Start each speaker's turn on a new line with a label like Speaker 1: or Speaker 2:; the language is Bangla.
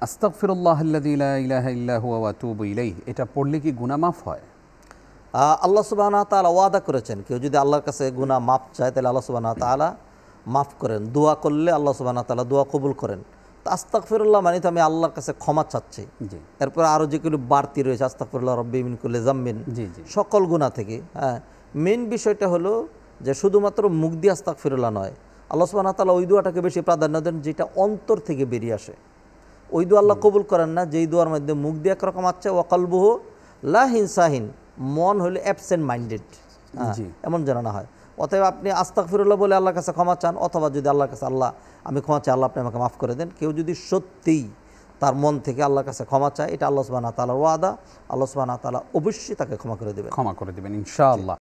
Speaker 1: ইলাহ আস্তাকফিরুল্লাহ ইলাহাতুব ইলাই এটা পড়লে কি গুনা মাফ হয় আল্লাহ সুবাহ তালা ওয়াদা করেছেন কেউ যদি আল্লাহর কাছে গুনা মাফ চায় তাহলে আল্লাহ সুবাহ তালা মাফ করেন দোয়া করলে আল্লাহ সুবাহ তালা দোয়া কবুল করেন তা আস্তাকফিরুল্লাহ মানে তো আমি আল্লাহর কাছে ক্ষমা চাচ্ছি এরপর আরও যেগুলো বাড়তি রয়েছে আস্তাকফিরুল্লাহ রব্বি মিন করলে জি জি সকল গুণা থেকে হ্যাঁ মেন বিষয়টা হলো যে শুধুমাত্র মুখ দিয়ে আস্তাকফিরুল্লাহ নয় আল্লাহ সুবাহ তালা ওই দোয়াটাকে বেশি প্রাধান্য দেন যেটা অন্তর থেকে বেরিয়ে আসে ওই দোয়া আল্লাহ কবুল করেন না যেই দোয়ার মধ্যে মুখ দিয়ে একরকম আছে ওয়াকালবুহ লাহিনসাহিন মন হলে অ্যাবসেন্ট মাইন্ডেড এমন যেন না হয় অতএব আপনি আস্তাকফিরুল্লাহ বলে আল্লাহর কাছে ক্ষমা চান অথবা যদি আল্লাহর কাছে আল্লাহ আমি ক্ষমা চাই আল্লাহ আপনি আমাকে মাফ করে দেন কেউ যদি সত্যিই তার মন থেকে আল্লাহর কাছে ক্ষমা চায় এটা আল্লাহ সুবাহ তালার ওয়াদা আল্লাহ সুবাহ তালা অবশ্যই তাকে ক্ষমা করে দেবেন ক্ষমা করে দেবেন ইনশাআল্লাহ